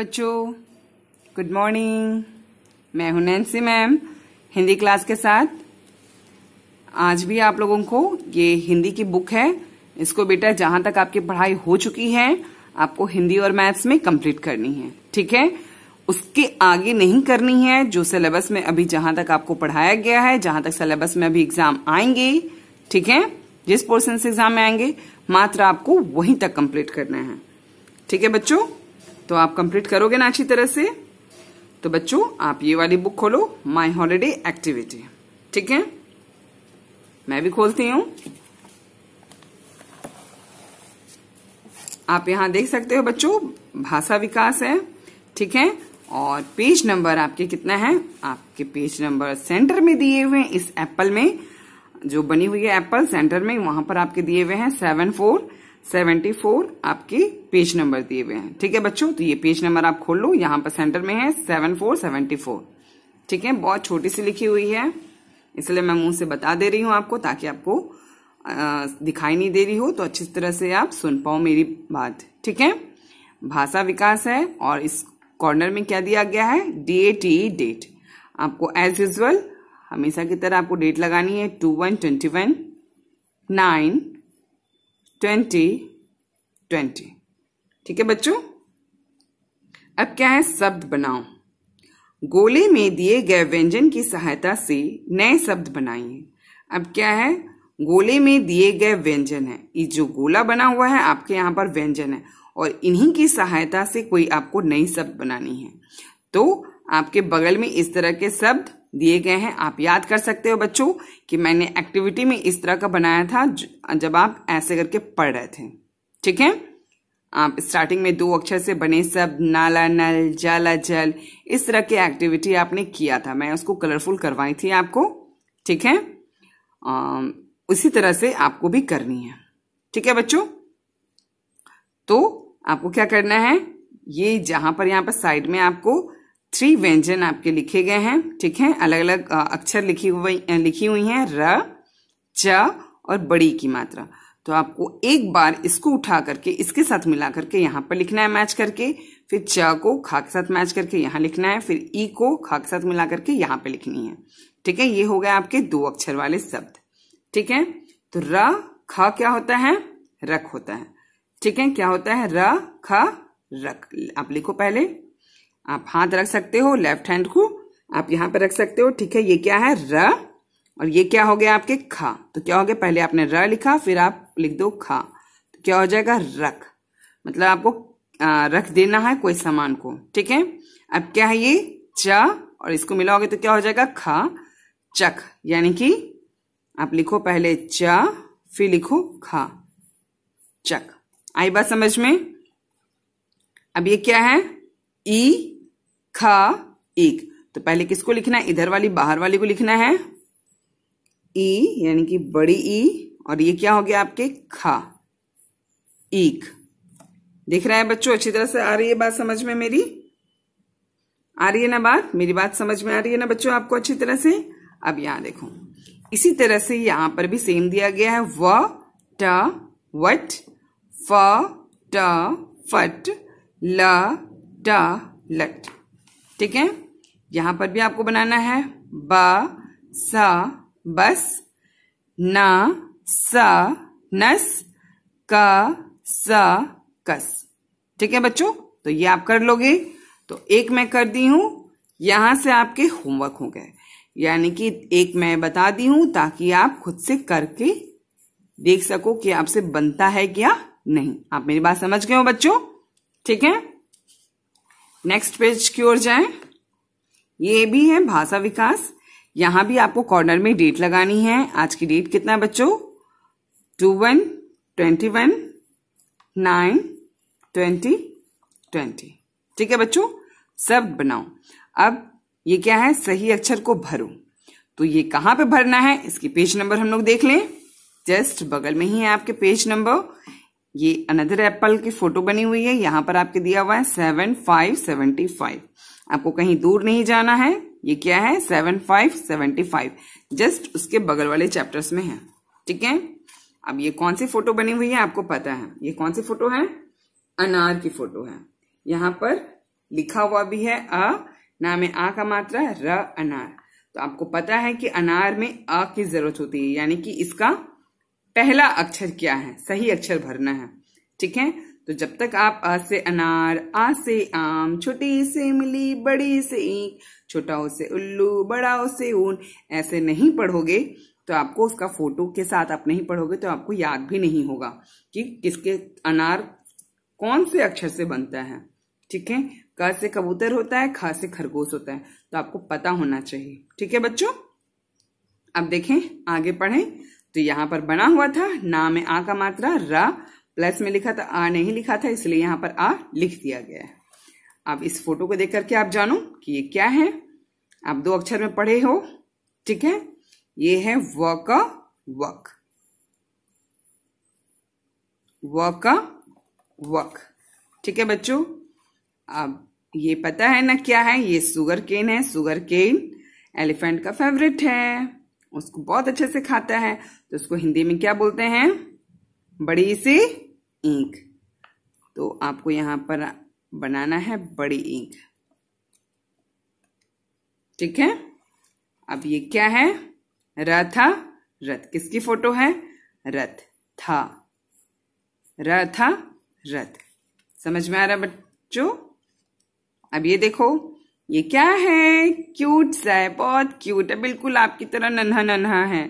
बच्चों good morning मैं हूं नैन्सी मैम हिंदी क्लास के साथ आज भी आप लोगों को ये हिंदी की बुक है इसको बेटा जहां तक आपकी पढ़ाई हो चुकी है आपको हिंदी और मैथ्स में कंप्लीट करनी है ठीक है उसके आगे नहीं करनी है जो सिलेबस में अभी जहां तक आपको पढ़ाया गया है जहां तक सिलेबस में अभी एग्जाम आएंगे ठीक है जिस पोर्सन से एग्जाम में आएंगे मात्र आपको वहीं तक कंप्लीट करना है ठीक है बच्चों तो आप कंप्लीट करोगे ना अच्छी तरह से तो बच्चों आप ये वाली बुक खोलो माई हॉलीडे एक्टिविटी ठीक है मैं भी खोलती हूं आप यहाँ देख सकते हो बच्चों भाषा विकास है ठीक है और पेज नंबर आपके कितना है आपके पेज नंबर सेंटर में दिए हुए इस एप्पल में जो बनी हुई है एप्पल सेंटर में वहां पर आपके दिए हुए हैं सेवन फोर सेवेंटी फोर आपके पेज नंबर दिए हुए हैं ठीक है बच्चों तो ये पेज नंबर आप खोल लो यहाँ पर सेंटर में है सेवन फोर सेवेंटी फोर ठीक है बहुत छोटी सी लिखी हुई है इसलिए मैं मुंह से बता दे रही हूँ आपको ताकि आपको दिखाई नहीं दे रही हो तो अच्छी तरह से आप सुन पाओ मेरी बात ठीक है भाषा विकास है और इस कॉर्नर में क्या दिया गया है डी ए टी डेट आपको एज यूजल हमेशा की तरह आपको डेट लगानी है two one twenty one nine twenty twenty ठीक है बच्चों अब क्या है शब्द बनाओ गोले में दिए गए व्यंजन की सहायता से नए शब्द बनाइए अब क्या है गोले में दिए गए व्यंजन है ये जो गोला बना हुआ है आपके यहाँ पर व्यंजन है और इन्हीं की सहायता से कोई आपको नई शब्द बनानी है तो आपके बगल में इस तरह के शब्द दिए गए हैं आप याद कर सकते हो बच्चों कि मैंने एक्टिविटी में इस तरह का बनाया था जब आप ऐसे करके पढ़ रहे थे ठीक है आप स्टार्टिंग में दो अक्षर से बने शब्द नाला नल जल जल इस तरह के एक्टिविटी आपने किया था मैं उसको कलरफुल करवाई थी आपको ठीक है आ, उसी तरह से आपको भी करनी है ठीक है बच्चों तो आपको क्या करना है ये जहां पर यहां पर साइड में आपको थ्री व्यंजन आपके लिखे गए हैं ठीक है अलग अलग अक्षर लिखी हुई लिखी हुई हैं र च और बड़ी की मात्रा तो आपको एक बार इसको उठा करके इसके साथ मिला करके यहाँ पर लिखना है मैच करके फिर च को खा के साथ मैच करके यहाँ लिखना है फिर ई को खा के साथ मिला करके यहाँ पे लिखनी है ठीक है ये हो गया आपके दो अक्षर वाले शब्द ठीक है तो र ख क्या होता है रख होता है ठीक है क्या होता है र ख रख आप लिखो पहले आप हाथ रख सकते हो लेफ्ट हैंड को आप यहां पर रख सकते हो ठीक है ये क्या है र और ये क्या हो गया आपके खा तो क्या हो गया पहले आपने र लिखा फिर आप लिख दो खा तो क्या हो जाएगा रख मतलब आपको आ, रख देना है कोई सामान को ठीक है अब क्या है ये च और इसको मिलाओगे तो क्या हो जाएगा खा चख यानी कि आप लिखो पहले च फिर लिखो खा चक आई बात समझ में अब ये क्या है ई ख ईक तो पहले किसको लिखना है इधर वाली बाहर वाली को लिखना है ई यानी कि बड़ी ई और ये क्या हो गया आपके ख ईक देख रहे हैं बच्चों अच्छी तरह से आ रही है बात समझ में मेरी आ रही है ना बात मेरी बात समझ में आ रही है ना बच्चों आपको अच्छी तरह से अब यहां देखो इसी तरह से यहां पर भी सेम दिया गया है व ट वट फ ट फट ल लट ठीक है यहां पर भी आपको बनाना है ब स बस न स नस क स कस ठीक है बच्चों तो ये आप कर लोगे तो एक मैं कर दी हूं यहां से आपके होमवर्क हो गए यानी कि एक मैं बता दी हूं ताकि आप खुद से करके देख सको कि आपसे बनता है क्या नहीं आप मेरी बात समझ गए हो बच्चों ठीक है नेक्स्ट पेज की ओर जाए ये भी है भाषा विकास यहां भी आपको कॉर्नर में डेट लगानी है आज की डेट कितना बच्चों two one twenty one nine twenty twenty ठीक है बच्चों सब बनाओ अब ये क्या है सही अक्षर को भरो तो ये कहाँ पे भरना है इसकी पेज नंबर हम लोग देख लें जस्ट बगल में ही है आपके पेज नंबर ये अनदर एप्पल की फोटो बनी हुई है यहाँ पर आपके दिया हुआ है सेवन फाइव सेवेंटी फाइव आपको कहीं दूर नहीं जाना है ये क्या है seven five seventy five just उसके बगल वाले चैप्टर्स में है ठीक है अब ये कौन सी फोटो बनी हुई है आपको पता है ये कौन सी फोटो है अनार की फोटो है यहाँ पर लिखा हुआ भी है अ नाम में आ का मात्रा र अनार तो आपको पता है कि अनार में अ की जरूरत होती है यानी कि इसका पहला अक्षर क्या है सही अक्षर भरना है ठीक है तो जब तक आप आ से अनार आ से आम छोटी से मिली बड़ी से ईख छोटा से उल्लू बड़ा से ऊन ऐसे नहीं पढ़ोगे तो आपको उसका फोटो के साथ आप नहीं पढ़ोगे तो आपको याद भी नहीं होगा कि किसके अनार कौन से अक्षर से बनता है ठीक है क से कबूतर होता है ख से खरगोश होता है तो आपको पता होना चाहिए ठीक है बच्चों अब देखें आगे पढ़ें तो यहाँ पर बना हुआ था ना में आ का मात्रा रा प्लस में लिखा था आ नहीं लिखा था इसलिए यहाँ पर आ लिख दिया गया है अब इस फोटो को देख करके आप जानो कि ये क्या है आप दो अक्षर में पढ़े हो ठीक है ये है व का वक व का वक ठीक है बच्चों अब ये पता है ना क्या है ये सुगर केन है सुगर केन एलिफेंट का फेवरेट है उसको बहुत अच्छे से खाता है तो उसको हिंदी में क्या बोलते हैं बड़ी सी इंक तो आपको यहां पर बनाना है बड़ी इंक ठीक है अब ये क्या है रथा रथ किसकी फोटो है रथ था रथा रथ समझ में आ रहा बच्चों अब ये देखो ये क्या है क्यूट सा है बहुत क्यूट है बिल्कुल आपकी तरह नन्हा नन्हा है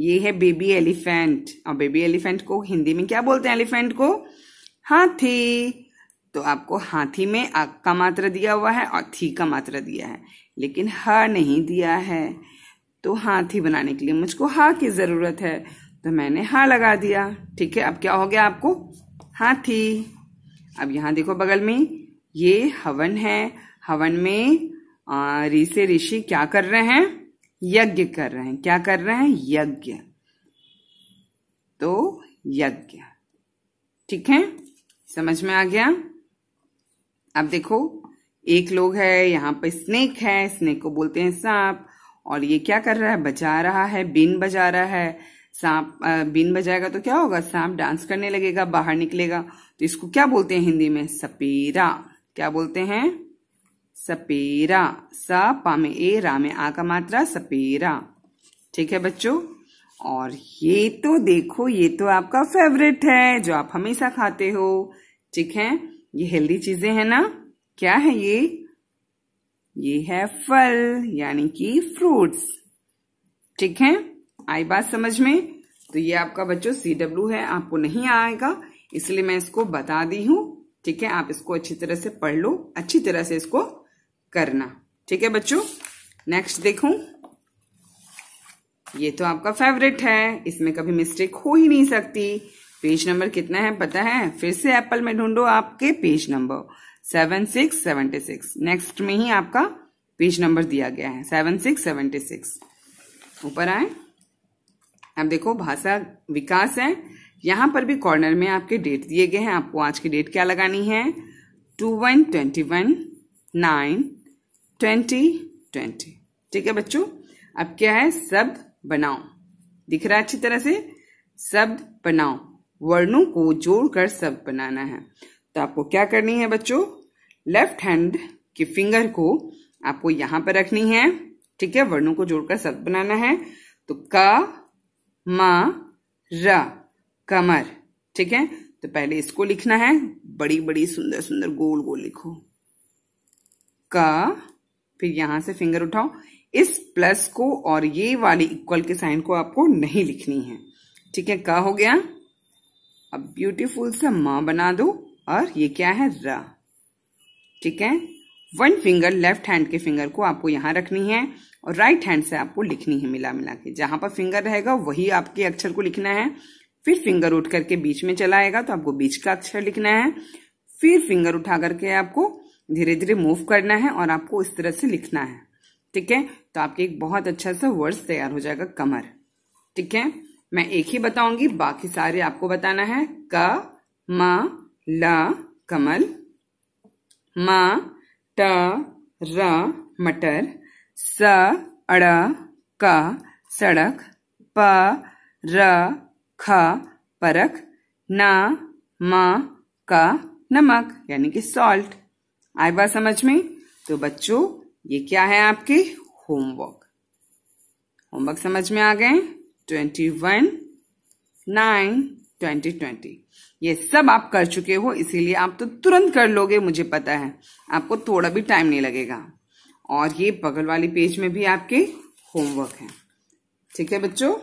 ये है बेबी एलिफेंट और बेबी एलिफेंट को हिंदी में क्या बोलते हैं एलिफेंट को हाथी तो आपको हाथी में अक का मात्रा दिया हुआ है और थी का मात्रा दिया है लेकिन ह नहीं दिया है तो हाथी बनाने के लिए मुझको हा की जरूरत है तो मैंने हा लगा दिया ठीक है अब क्या हो गया आपको हाथी अब यहां देखो बगल में ये हवन है हवन में ऋषि ऋषि क्या कर रहे हैं यज्ञ कर रहे हैं क्या कर रहे हैं यज्ञ तो यज्ञ ठीक है समझ में आ गया अब देखो एक लोग है यहाँ पे स्नेक है स्नेक को बोलते हैं सांप और ये क्या कर रहा है बजा रहा है बिन बजा रहा है सांप बिन बजाएगा तो क्या होगा सांप डांस करने लगेगा बाहर निकलेगा तो इसको क्या बोलते हैं हिंदी में सपेरा क्या बोलते हैं सपेरा स प में ए रा में आ का मात्रा सपेरा ठीक है बच्चों और ये तो देखो ये तो आपका फेवरेट है जो आप हमेशा खाते हो ठीक है ये हेल्दी चीजें है ना क्या है ये ये है फल यानी कि फ्रूट्स ठीक है आई बात समझ में तो ये आपका बच्चों सी डब्ल्यू है आपको नहीं आएगा इसलिए मैं इसको बता दी हूं ठीक है आप इसको अच्छी तरह से पढ़ लो अच्छी तरह से इसको करना ठीक है बच्चों नेक्स्ट देखूं ये तो आपका फेवरेट है इसमें कभी मिस्टेक हो ही नहीं सकती पेज नंबर कितना है पता है फिर से एप्पल में ढूंढो आपके page number seven six seventy six next में ही आपका पेज नंबर दिया गया है सेवन सिक्स सेवेंटी सिक्स ऊपर आए अब देखो भाषा विकास है यहां पर भी कॉर्नर में आपके डेट दिए गए हैं आपको आज की डेट क्या लगानी है two one twenty one nine twenty twenty ठीक है बच्चों अब क्या है शब्द बनाओ दिख रहा है अच्छी तरह से शब्द बनाओ वर्णों को जोड़कर शब्द बनाना है तो आपको क्या करनी है बच्चों लेफ्ट हैंड की फिंगर को आपको यहां पर रखनी है ठीक है वर्णों को जोड़कर शब्द बनाना है तो क म र कमर ठीक है तो पहले इसको लिखना है बड़ी बड़ी सुंदर सुंदर गोल गोल लिखो का फिर यहां से फिंगर उठाओ इस प्लस को और ये वाली इक्वल के साइन को आपको नहीं लिखनी है ठीक है का हो गया अब ब्यूटीफुल सा माँ बना दो और ये क्या है रा ठीक है वन फिंगर लेफ्ट हैंड के फिंगर को आपको यहां रखनी है और राइट right हैंड से आपको लिखनी है मिला मिला के जहां पर फिंगर रहेगा वही आपके अक्षर को लिखना है फिर फिंगर उठ करके बीच में चलाएगा तो आपको बीच का अक्षर लिखना है फिर फिंगर उठा करके आपको धीरे धीरे मूव करना है और आपको इस तरह से लिखना है ठीक है तो आपके एक बहुत अच्छा सा वर्ड्स तैयार हो जाएगा कमर ठीक है मैं एक ही बताऊंगी बाकी सारे आपको बताना है क म ल कमल म ट र मटर स अड़ क सड़क प र ख परख न म का नमक यानी कि सॉल्ट आई बात समझ में तो बच्चों ये क्या है आपके होमवर्क होमवर्क समझ में आ गए twenty one nine twenty twenty ये सब आप कर चुके हो इसीलिए आप तो तुरंत कर लोगे मुझे पता है आपको थोड़ा भी टाइम नहीं लगेगा और ये बगल वाली पेज में भी आपके होमवर्क है ठीक है बच्चों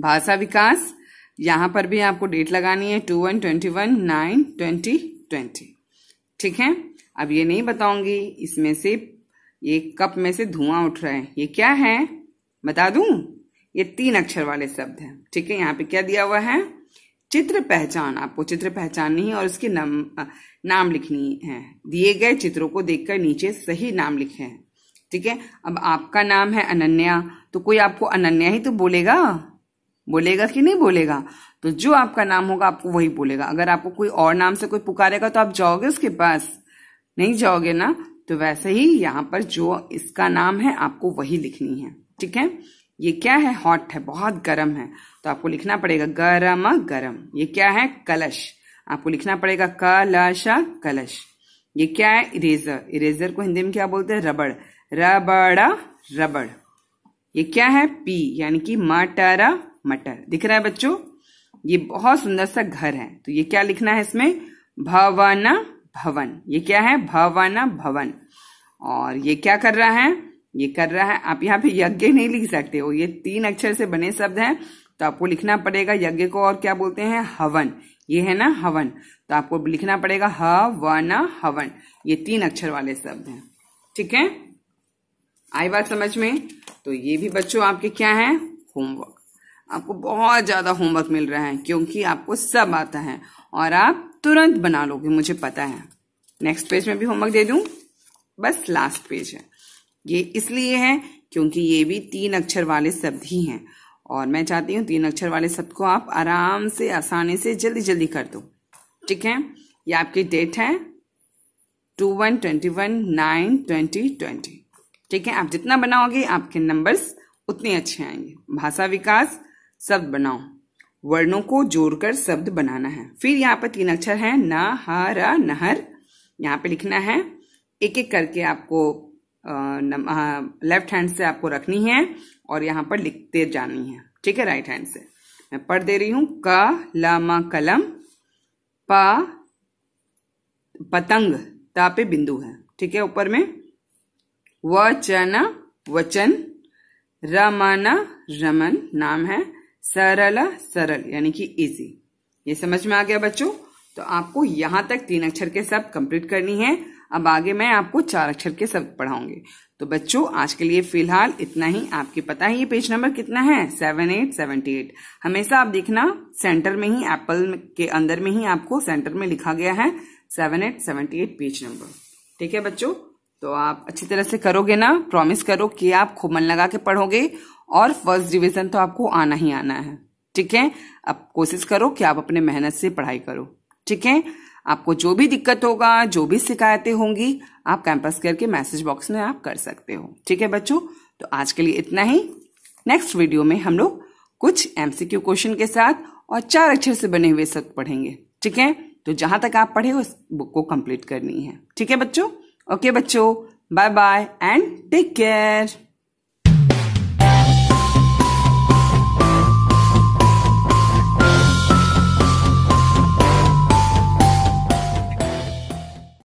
भाषा विकास यहाँ पर भी आपको डेट लगानी है two one twenty one nine twenty twenty ठीक है अब ये नहीं बताऊंगी इसमें से ये कप में से धुआं उठ रहा है ये क्या है बता दू ये तीन अक्षर वाले शब्द हैं ठीक है यहाँ पे क्या दिया हुआ है चित्र पहचान आपको चित्र पहचाननी है और उसके नाम नाम लिखनी है दिए गए चित्रों को देखकर नीचे सही नाम लिखे हैं ठीक है अब आपका नाम है अनन्या तो कोई आपको अनन्या ही तो बोलेगा बोलेगा कि नहीं बोलेगा तो जो आपका नाम होगा आपको वही बोलेगा अगर आपको कोई और नाम से कोई पुकारेगा तो आप जाओगे उसके पास नहीं जाओगे ना तो वैसे ही यहाँ पर जो इसका नाम है आपको वही लिखनी है ठीक है ये क्या है हॉट है बहुत गर्म है तो आपको लिखना पड़ेगा गरम गरम ये क्या है कलश आपको लिखना पड़ेगा कलश कलश ये क्या है इरेजर इरेजर को हिंदी में क्या बोलते हैं रबड़ रबड़ रबड़ ये क्या है पी यानी कि मटर मटर दिख रहा है बच्चों ये बहुत सुंदर सा घर है तो ये क्या लिखना है इसमें भवन भवन ये क्या है भवन भवन और ये क्या कर रहा है ये कर रहा है आप यहाँ पे यज्ञ नहीं लिख सकते हो ये तीन अक्षर से बने शब्द हैं तो आपको लिखना पड़ेगा यज्ञ को और क्या बोलते हैं हवन ये है ना हवन तो आपको लिखना पड़ेगा ह व न हवन ये तीन अक्षर वाले शब्द हैं ठीक है आई बात समझ में तो ये भी बच्चों आपके क्या है होमवर्क आपको बहुत ज़्यादा होमवर्क मिल रहा है क्योंकि आपको सब आता है और आप तुरंत बना लोगे मुझे पता है नेक्स्ट पेज में भी होमवर्क दे दू बस लास्ट पेज है ये इसलिए है क्योंकि ये भी तीन अक्षर वाले शब्द ही हैं और मैं चाहती हूँ तीन अक्षर वाले शब्द को आप आराम से आसानी से जल्दी जल्दी कर दो ठीक है ये आपकी डेट है two one twenty one nine twenty twenty ठीक है आप जितना बनाओगे आपके नंबर्स उतने अच्छे आएंगे भाषा विकास शब्द बनाओ वर्णों को जोड़कर शब्द बनाना है फिर यहाँ पर तीन अक्षर है न हर नहर यहाँ पे लिखना है एक एक करके आपको लेफ्ट हैंड से आपको रखनी है और यहाँ पर लिखते जानी है ठीक है राइट हैंड से मैं पढ़ दे रही हूं क ल म कलम प पतंग तापे बिंदु है ठीक है ऊपर में व वचन वचन रमन रमन नाम है सरल सरल यानी कि इजी ये समझ में आ गया बच्चों तो आपको यहां तक तीन अक्षर के शब्द कंप्लीट करनी है अब आगे मैं आपको चार अक्षर के शब्द पढ़ाऊंगी तो बच्चों आज के लिए फिलहाल इतना ही आपके पता है ये पेज नंबर कितना है सेवन एट सेवेंटी एट हमेशा आप देखना सेंटर में ही एप्पल के अंदर में ही आपको सेंटर में लिखा गया है seven eight seventy eight page number ठीक है बच्चों तो आप अच्छी तरह से करोगे ना प्रॉमिस करो कि आप खूब मन लगा के पढ़ोगे और फर्स्ट डिवीजन तो आपको आना ही आना है ठीक है अब कोशिश करो कि आप अपने मेहनत से पढ़ाई करो ठीक है आपको जो भी दिक्कत होगा जो भी शिकायतें होंगी आप कैंपस करके मैसेज बॉक्स में आप कर सकते हो ठीक है बच्चों तो आज के लिए इतना ही नेक्स्ट वीडियो में हम लोग कुछ एमसीक्यू क्वेश्चन के साथ और चार अक्षर से बने हुए शब्द पढ़ेंगे ठीक है तो जहां तक आप पढ़े उस बुक को कंप्लीट करनी है ठीक है बच्चों ओके बच्चों bye bye and take care